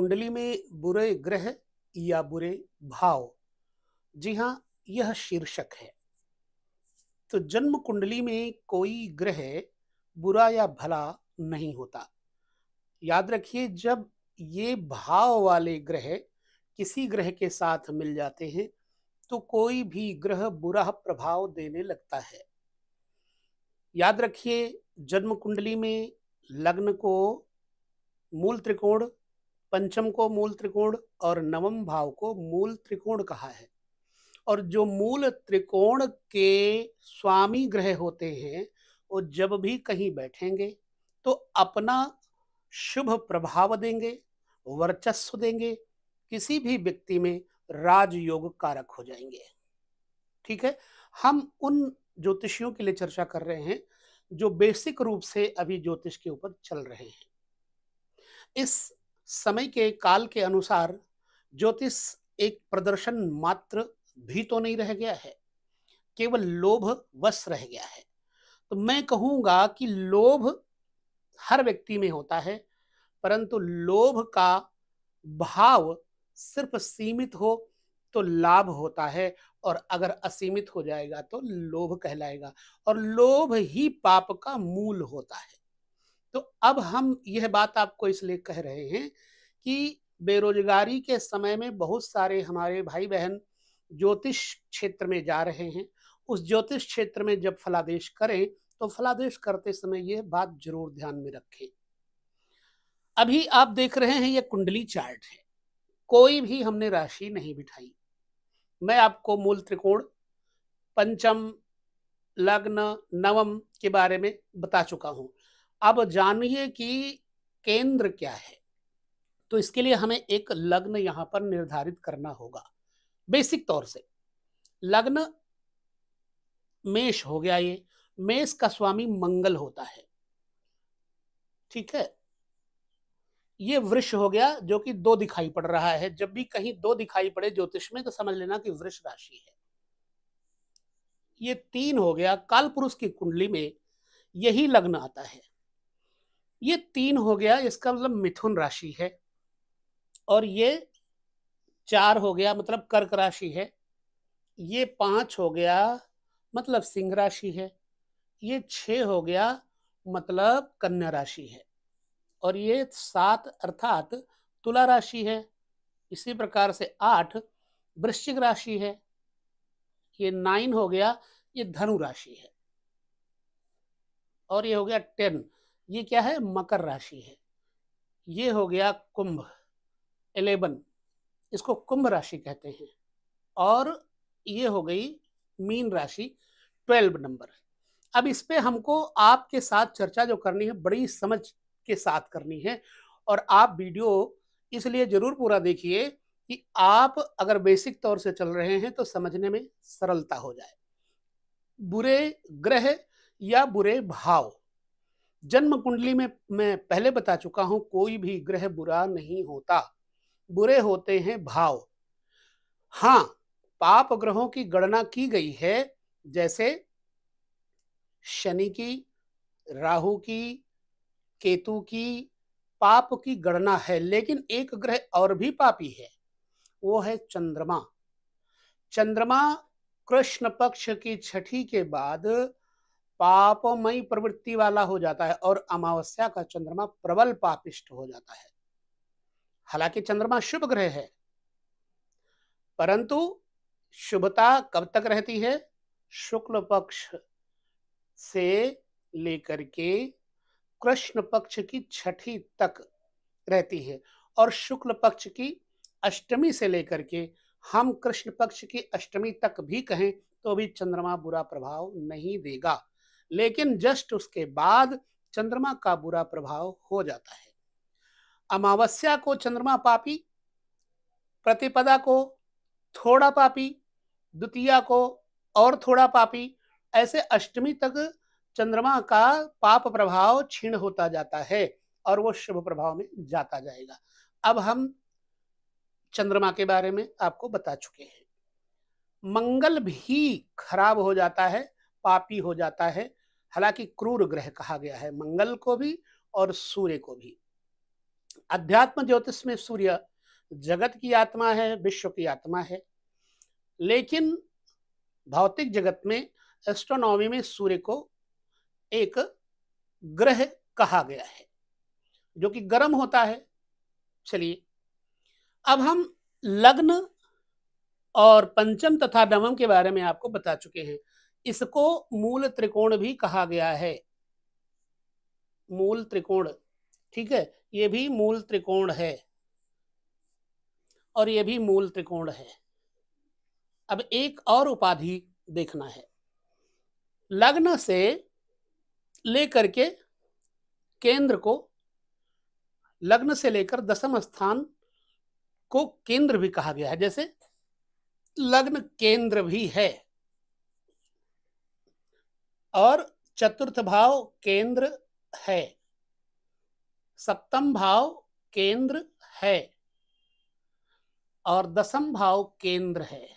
कुंडली में बुरे ग्रह या बुरे भाव जी हाँ यह शीर्षक है तो जन्म कुंडली में कोई ग्रह बुरा या भला नहीं होता याद रखिए जब ये भाव वाले ग्रह किसी ग्रह के साथ मिल जाते हैं तो कोई भी ग्रह बुरा प्रभाव देने लगता है याद रखिए जन्म कुंडली में लग्न को मूल त्रिकोण पंचम को मूल त्रिकोण और नवम भाव को मूल त्रिकोण कहा है और जो मूल त्रिकोण के स्वामी ग्रह होते हैं वो जब भी कहीं बैठेंगे तो अपना शुभ प्रभाव देंगे वर्चस्व देंगे किसी भी व्यक्ति में राजयोग कारक हो जाएंगे ठीक है हम उन ज्योतिषियों के लिए चर्चा कर रहे हैं जो बेसिक रूप से अभी ज्योतिष के ऊपर चल रहे हैं इस समय के काल के अनुसार ज्योतिष एक प्रदर्शन मात्र भी तो नहीं रह गया है केवल लोभ वश रह गया है तो मैं कहूँगा कि लोभ हर व्यक्ति में होता है परंतु लोभ का भाव सिर्फ सीमित हो तो लाभ होता है और अगर असीमित हो जाएगा तो लोभ कहलाएगा और लोभ ही पाप का मूल होता है तो अब हम यह बात आपको इसलिए कह रहे हैं कि बेरोजगारी के समय में बहुत सारे हमारे भाई बहन ज्योतिष क्षेत्र में जा रहे हैं उस ज्योतिष क्षेत्र में जब फलादेश करें तो फलादेश करते समय यह बात जरूर ध्यान में रखें अभी आप देख रहे हैं यह कुंडली चार्ट है कोई भी हमने राशि नहीं बिठाई मैं आपको मूल त्रिकोण पंचम लग्न नवम के बारे में बता चुका हूं अब जानिए कि केंद्र क्या है तो इसके लिए हमें एक लग्न यहां पर निर्धारित करना होगा बेसिक तौर से लग्न मेष हो गया ये मेष का स्वामी मंगल होता है ठीक है ये वृक्ष हो गया जो कि दो दिखाई पड़ रहा है जब भी कहीं दो दिखाई पड़े ज्योतिष में तो समझ लेना कि वृष राशि है ये तीन हो गया काल पुरुष की कुंडली में यही लग्न आता है ये तीन हो गया इसका मतलब मिथुन राशि है और ये चार हो गया मतलब कर्क राशि है ये पांच हो गया मतलब सिंह राशि है ये छ हो गया मतलब कन्या राशि है और ये सात अर्थात तुला राशि है इसी प्रकार से आठ वृश्चिक राशि है ये नाइन हो गया ये धनु राशि है और ये हो गया टेन ये क्या है मकर राशि है ये हो गया कुंभ एलेवन इसको कुंभ राशि कहते हैं और ये हो गई मीन राशि ट्वेल्व नंबर अब इस पे हमको आपके साथ चर्चा जो करनी है बड़ी समझ के साथ करनी है और आप वीडियो इसलिए जरूर पूरा देखिए कि आप अगर बेसिक तौर से चल रहे हैं तो समझने में सरलता हो जाए बुरे ग्रह या बुरे भाव जन्म कुंडली में मैं पहले बता चुका हूं कोई भी ग्रह बुरा नहीं होता बुरे होते हैं भाव हाँ पाप ग्रहों की गणना की गई है जैसे शनि की राहु की केतु की पाप की गणना है लेकिन एक ग्रह और भी पापी है वो है चंद्रमा चंद्रमा कृष्ण पक्ष की छठी के बाद पापमयी प्रवृत्ति वाला हो जाता है और अमावस्या का चंद्रमा प्रबल पापिष्ट हो जाता है हालांकि चंद्रमा शुभ ग्रह है परंतु शुभता कब तक रहती है शुक्ल पक्ष से लेकर के कृष्ण पक्ष की छठी तक रहती है और शुक्ल पक्ष की अष्टमी से लेकर के हम कृष्ण पक्ष की अष्टमी तक भी कहें तो भी चंद्रमा बुरा प्रभाव नहीं देगा लेकिन जस्ट उसके बाद चंद्रमा का बुरा प्रभाव हो जाता है अमावस्या को चंद्रमा पापी प्रतिपदा को थोड़ा पापी द्वितीया को और थोड़ा पापी ऐसे अष्टमी तक चंद्रमा का पाप प्रभाव क्षीण होता जाता है और वो शुभ प्रभाव में जाता जाएगा अब हम चंद्रमा के बारे में आपको बता चुके हैं मंगल भी खराब हो जाता है पापी हो जाता है हालांकि क्रूर ग्रह कहा गया है मंगल को भी और सूर्य को भी अध्यात्म ज्योतिष में सूर्य जगत की आत्मा है विश्व की आत्मा है लेकिन भौतिक जगत में एस्ट्रोनॉमी में सूर्य को एक ग्रह कहा गया है जो कि गर्म होता है चलिए अब हम लग्न और पंचम तथा नवम के बारे में आपको बता चुके हैं इसको मूल त्रिकोण भी कहा गया है मूल त्रिकोण ठीक है ये भी मूल त्रिकोण है और ये भी मूल त्रिकोण है अब एक और उपाधि देखना है लग्न से लेकर के केंद्र को लग्न से लेकर दशम स्थान को केंद्र भी कहा गया है जैसे लग्न केंद्र भी है और चतुर्थ भाव केंद्र है सप्तम भाव केंद्र है और दसम भाव केंद्र है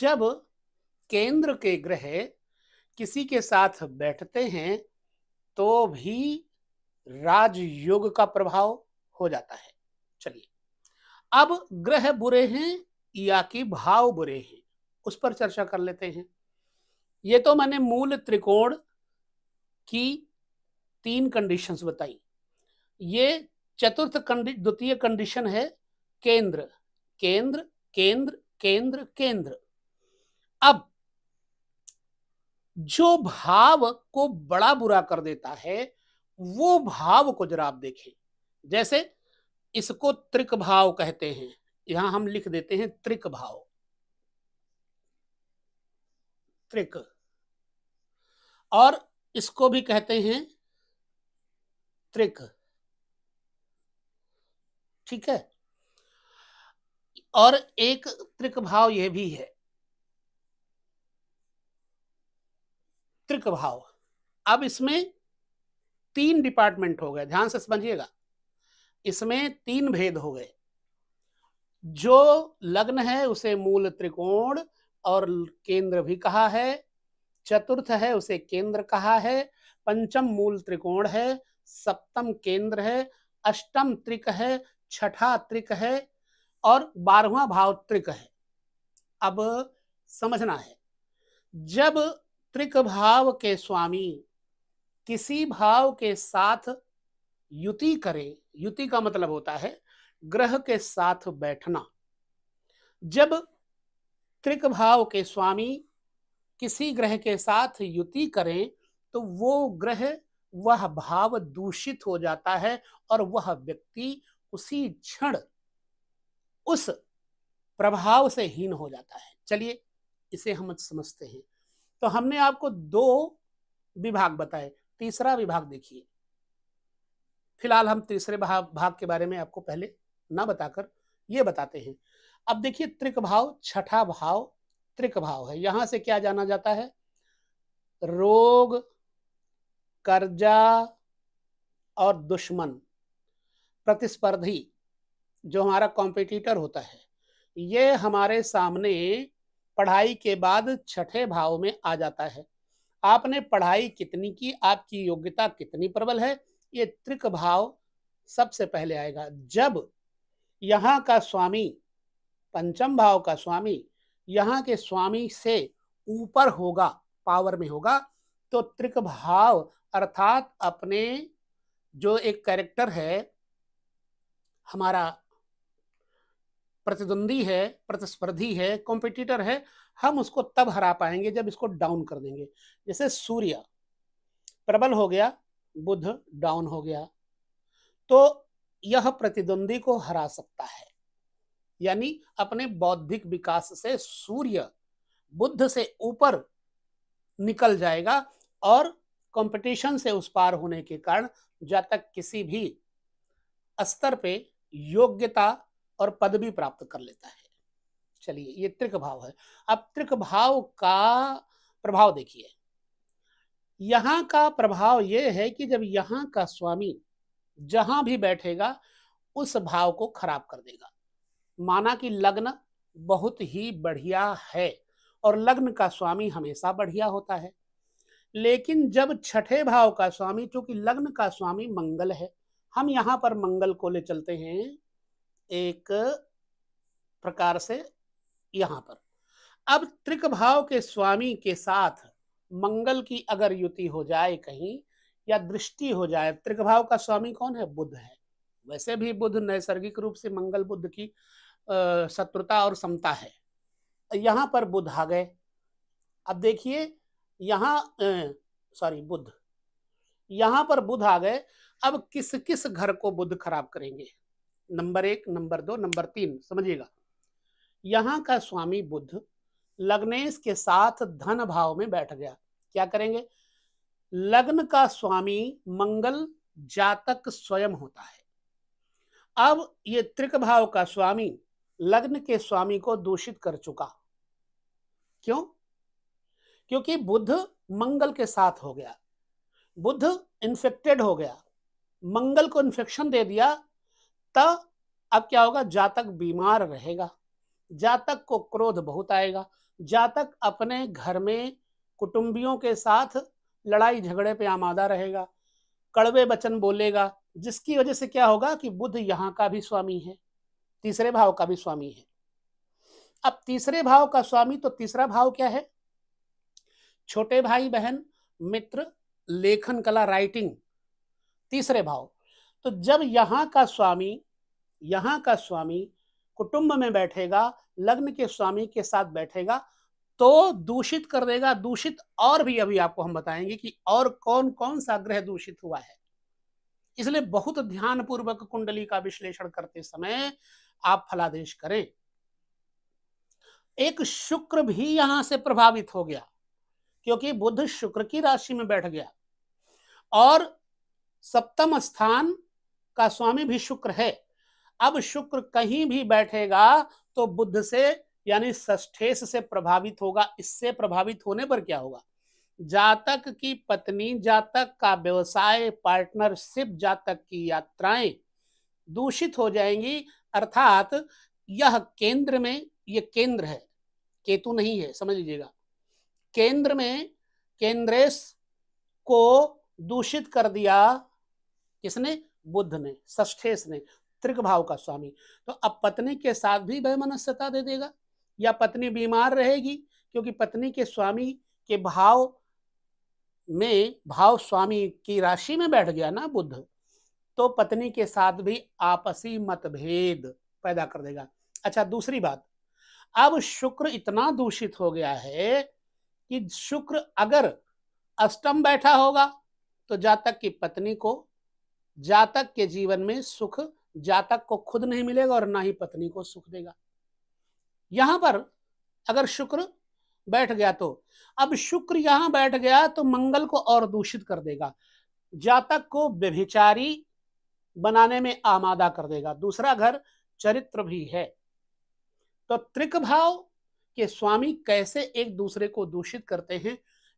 जब केंद्र के ग्रह किसी के साथ बैठते हैं तो भी राजयोग का प्रभाव हो जाता है चलिए अब ग्रह बुरे हैं या कि भाव बुरे हैं उस पर चर्चा कर लेते हैं ये तो मैंने मूल त्रिकोण की तीन कंडीशंस बताई ये चतुर्थ द्वितीय कंडीशन है केंद्र केंद्र केंद्र केंद्र केंद्र अब जो भाव को बड़ा बुरा कर देता है वो भाव को जरा आप देखें जैसे इसको त्रिक भाव कहते हैं यहां हम लिख देते हैं त्रिक भाव त्रिक और इसको भी कहते हैं त्रिक ठीक है और एक त्रिक भाव यह भी है त्रिक भाव अब इसमें तीन डिपार्टमेंट हो गए ध्यान से समझिएगा इसमें तीन भेद हो गए जो लग्न है उसे मूल त्रिकोण और केंद्र भी कहा है चतुर्थ है उसे केंद्र कहा है पंचम मूल त्रिकोण है सप्तम केंद्र है अष्टम त्रिक है छठा त्रिक है और बारहवा भाव त्रिक है अब समझना है जब त्रिक भाव के स्वामी किसी भाव के साथ युति करें युति का मतलब होता है ग्रह के साथ बैठना जब त्रिक भाव के स्वामी किसी ग्रह के साथ युति करें तो वो ग्रह वह भाव दूषित हो जाता है और वह व्यक्ति उसी क्षण उस प्रभाव से हीन हो जाता है चलिए इसे हम समझते हैं तो हमने आपको दो विभाग बताए तीसरा विभाग देखिए फिलहाल हम तीसरे भाग, भाग के बारे में आपको पहले ना बताकर ये बताते हैं अब देखिए त्रिक भाव छठा भाव त्रिक भाव है यहां से क्या जाना जाता है रोग कर्जा और दुश्मन प्रतिस्पर्धी जो हमारा कॉम्पिटिटर होता है ये हमारे सामने पढ़ाई के बाद छठे भाव में आ जाता है आपने पढ़ाई कितनी की आपकी योग्यता कितनी प्रबल है ये त्रिक भाव सबसे पहले आएगा जब यहाँ का स्वामी पंचम भाव का स्वामी यहाँ के स्वामी से ऊपर होगा पावर में होगा तो त्रिक भाव अर्थात अपने जो एक कैरेक्टर है हमारा प्रतिद्वंदी है प्रतिस्पर्धी है कॉम्पिटिटर है हम उसको तब हरा पाएंगे जब इसको डाउन कर देंगे जैसे सूर्य प्रबल हो गया बुध डाउन हो गया तो यह प्रतिद्वंदी को हरा सकता है यानी अपने बौद्धिक विकास से सूर्य बुद्ध से ऊपर निकल जाएगा और कंपटीशन से उस पार होने के कारण जा तक किसी भी स्तर पे योग्यता और पदवी प्राप्त कर लेता है चलिए ये त्रिक भाव है अब त्रिक भाव का प्रभाव देखिए यहां का प्रभाव ये है कि जब यहां का स्वामी जहां भी बैठेगा उस भाव को खराब कर देगा माना कि लग्न बहुत ही बढ़िया है और लग्न का स्वामी हमेशा बढ़िया होता है लेकिन जब छठे भाव का स्वामी क्योंकि लग्न का स्वामी मंगल है हम यहाँ पर मंगल को ले चलते हैं एक प्रकार से यहाँ पर अब त्रिक भाव के स्वामी के साथ मंगल की अगर युति हो जाए कहीं या दृष्टि हो जाए त्रिक भाव का स्वामी कौन है बुद्ध है वैसे भी बुद्ध नैसर्गिक रूप से मंगल बुद्ध की शत्रुता और समता है यहाँ पर बुद्ध आ गए अब देखिए यहाँ सॉरी बुद्ध यहाँ पर बुद्ध आ गए अब किस किस घर को बुद्ध खराब करेंगे नंबर एक नंबर दो नंबर तीन समझिएगा यहाँ का स्वामी बुद्ध लग्नेश के साथ धन भाव में बैठ गया क्या करेंगे लग्न का स्वामी मंगल जातक स्वयं होता है अब ये त्रिक भाव का स्वामी लग्न के स्वामी को दूषित कर चुका क्यों क्योंकि बुद्ध मंगल के साथ हो गया बुद्ध इन्फेक्टेड हो गया मंगल को इन्फेक्शन दे दिया तब अब क्या होगा जातक बीमार रहेगा जातक को क्रोध बहुत आएगा जातक अपने घर में कुटुंबियों के साथ लड़ाई झगड़े पे आमादा रहेगा कड़वे वचन बोलेगा जिसकी वजह से क्या होगा कि बुद्ध यहाँ का भी स्वामी है तीसरे भाव का भी स्वामी है अब तीसरे भाव का स्वामी तो तीसरा भाव क्या है छोटे भाई बहन मित्र लेखन कला राइटिंग तीसरे भाव तो जब यहाँ का स्वामी यहाँ का स्वामी कुटुंब में बैठेगा लग्न के स्वामी के साथ बैठेगा तो दूषित कर देगा दूषित और भी अभी आपको हम बताएंगे कि और कौन कौन सा ग्रह दूषित हुआ है इसलिए बहुत ध्यान पूर्वक कुंडली का विश्लेषण करते समय आप फलादेश करें एक शुक्र भी यहां से प्रभावित हो गया क्योंकि बुध शुक्र की राशि में बैठ गया और सप्तम स्थान का स्वामी भी शुक्र है अब शुक्र कहीं भी बैठेगा तो बुद्ध से यानी ष्ठेस से प्रभावित होगा इससे प्रभावित होने पर क्या होगा जातक की पत्नी जातक का व्यवसाय पार्टनरशिप जातक की यात्राएं दूषित हो जाएंगी अर्थात यह केंद्र में यह केंद्र है केतु नहीं है समझ लीजिएगा केंद्र में केंद्रेश को दूषित कर दिया किसने बुद्ध ने ष्ठेश ने त्रिक भाव का स्वामी तो अब पत्नी के साथ भी वह मनस्यता दे देगा या पत्नी बीमार रहेगी क्योंकि पत्नी के स्वामी के भाव में भाव स्वामी की राशि में बैठ गया ना बुद्ध तो पत्नी के साथ भी आपसी मतभेद पैदा कर देगा अच्छा दूसरी बात अब शुक्र इतना दूषित हो गया है कि शुक्र अगर अष्टम बैठा होगा तो जातक की पत्नी को जातक के जीवन में सुख जातक को खुद नहीं मिलेगा और ना ही पत्नी को सुख देगा यहां पर अगर शुक्र बैठ गया तो अब शुक्र यहां बैठ गया तो मंगल को और दूषित कर देगा जातक को व्यभिचारी बनाने में आमादा कर देगा दूसरा घर चरित्र भी है तो त्रिक भाव के स्वामी कैसे एक दूसरे को दूषित करते हैं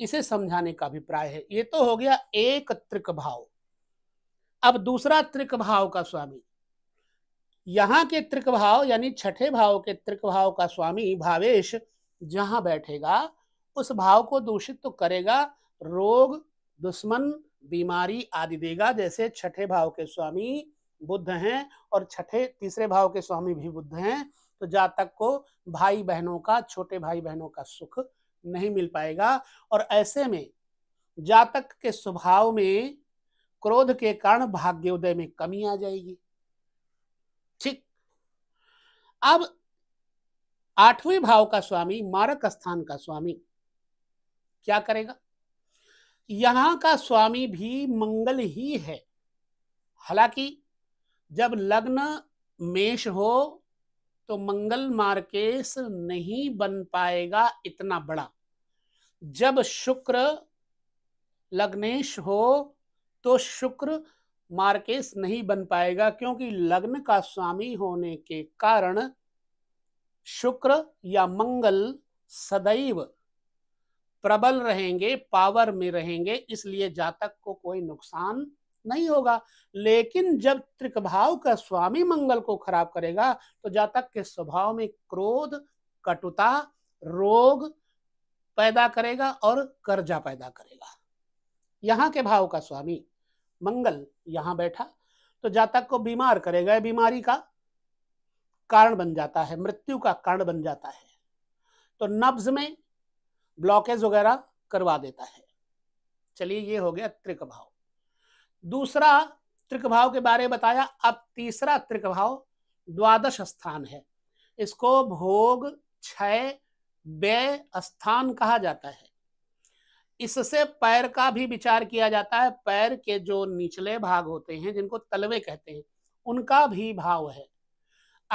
इसे समझाने का अभिप्राय है ये तो हो गया एक त्रिक भाव अब दूसरा त्रिक भाव का स्वामी यहां के त्रिक भाव यानी छठे भाव के त्रिक भाव का स्वामी भावेश जहां बैठेगा उस भाव को दूषित तो करेगा रोग दुश्मन बीमारी आदि देगा जैसे छठे भाव के स्वामी बुद्ध हैं और छठे तीसरे भाव के स्वामी भी बुद्ध हैं तो जातक को भाई बहनों का छोटे भाई बहनों का सुख नहीं मिल पाएगा और ऐसे में जातक के स्वभाव में क्रोध के कारण भाग्योदय में कमी आ जाएगी ठीक अब आठवें भाव का स्वामी मारक स्थान का स्वामी क्या करेगा यहाँ का स्वामी भी मंगल ही है हालांकि जब लग्न मेष हो तो मंगल मार्केश नहीं बन पाएगा इतना बड़ा जब शुक्र लग्नेश हो तो शुक्र मार्केश नहीं बन पाएगा क्योंकि लग्न का स्वामी होने के कारण शुक्र या मंगल सदैव प्रबल रहेंगे पावर में रहेंगे इसलिए जातक को कोई नुकसान नहीं होगा लेकिन जब त्रिकभाव का स्वामी मंगल को खराब करेगा तो जातक के स्वभाव में क्रोध कटुता रोग पैदा करेगा और कर्जा पैदा करेगा यहाँ के भाव का स्वामी मंगल यहाँ बैठा तो जातक को बीमार करेगा बीमारी का कारण बन जाता है मृत्यु का कारण बन जाता है तो नब्ज में ब्लॉकेज वगैरह करवा देता है चलिए ये हो गया त्रिक भाव दूसरा त्रिक भाव के बारे में बताया अब तीसरा त्रिक भाव द्वादश स्थान है इसको भोग छय व्यय स्थान कहा जाता है इससे पैर का भी विचार किया जाता है पैर के जो निचले भाग होते हैं जिनको तलवे कहते हैं उनका भी भाव है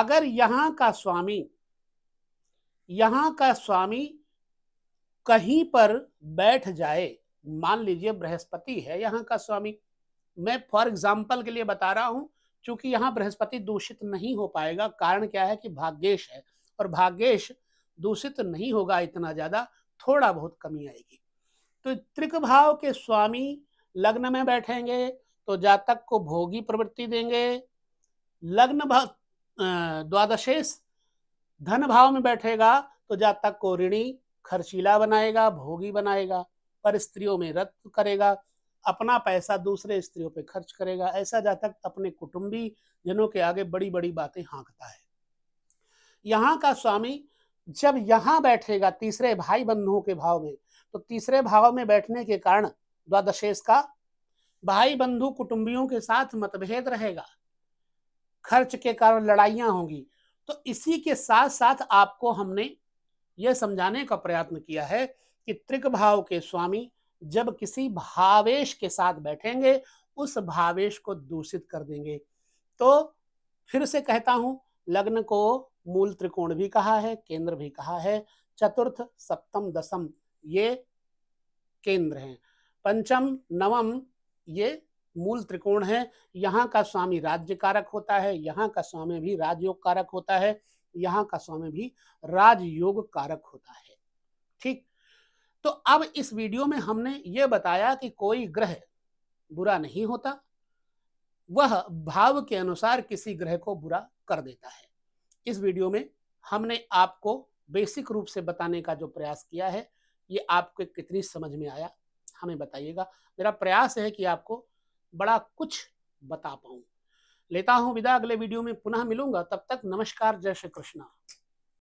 अगर यहाँ का स्वामी यहाँ का स्वामी कहीं पर बैठ जाए मान लीजिए बृहस्पति है यहाँ का स्वामी मैं फॉर एग्जाम्पल के लिए बता रहा हूँ चूंकि यहाँ बृहस्पति दूषित नहीं हो पाएगा कारण क्या है कि भाग्येश है और भाग्येश दूषित नहीं होगा इतना ज्यादा थोड़ा बहुत कमी आएगी तो त्रिक भाव के स्वामी लग्न में बैठेंगे तो जातक को भोगी प्रवृत्ति देंगे लग्न भाव द्वादशेश धन भाव में बैठेगा तो जातक को ऋणी खर्चीला बनाएगा भोगी बनाएगा पर स्त्रियों में रक्त करेगा अपना पैसा दूसरे स्त्रियों पे खर्च करेगा ऐसा जातक अपने कुटुंबी जनों के आगे बड़ी बड़ी बातें हाँकता है यहाँ का स्वामी जब यहाँ बैठेगा तीसरे भाई बंधुओं के भाव में तो तीसरे भाव में बैठने के कारण द्वादशेष का भाई बंधु कुटुंबियों के साथ मतभेद रहेगा खर्च के कारण लड़ाइया होंगी तो इसी के साथ साथ आपको हमने यह समझाने का प्रयत्न किया है कि त्रिक भाव के स्वामी जब किसी भावेश के साथ बैठेंगे उस भावेश को दूषित कर देंगे तो फिर से कहता हूं लग्न को मूल त्रिकोण भी कहा है केंद्र भी कहा है चतुर्थ सप्तम दसम ये केंद्र हैं पंचम नवम ये मूल त्रिकोण है यहाँ का स्वामी राज्य कारक होता है यहाँ का स्वामी भी राजयोग कारक होता है यहाँ का स्वामी भी राजयोग कारक होता है ठीक तो अब इस वीडियो में हमने ये बताया कि कोई ग्रह बुरा नहीं होता वह भाव के अनुसार किसी ग्रह को बुरा कर देता है इस वीडियो में हमने आपको बेसिक रूप से बताने का जो प्रयास किया है ये आपके कितनी समझ में आया हमें बताइएगा मेरा प्रयास है कि आपको बड़ा कुछ बता पाऊं लेता हूं विदा अगले वीडियो में पुनः मिलूंगा तब तक नमस्कार जय श्री कृष्णा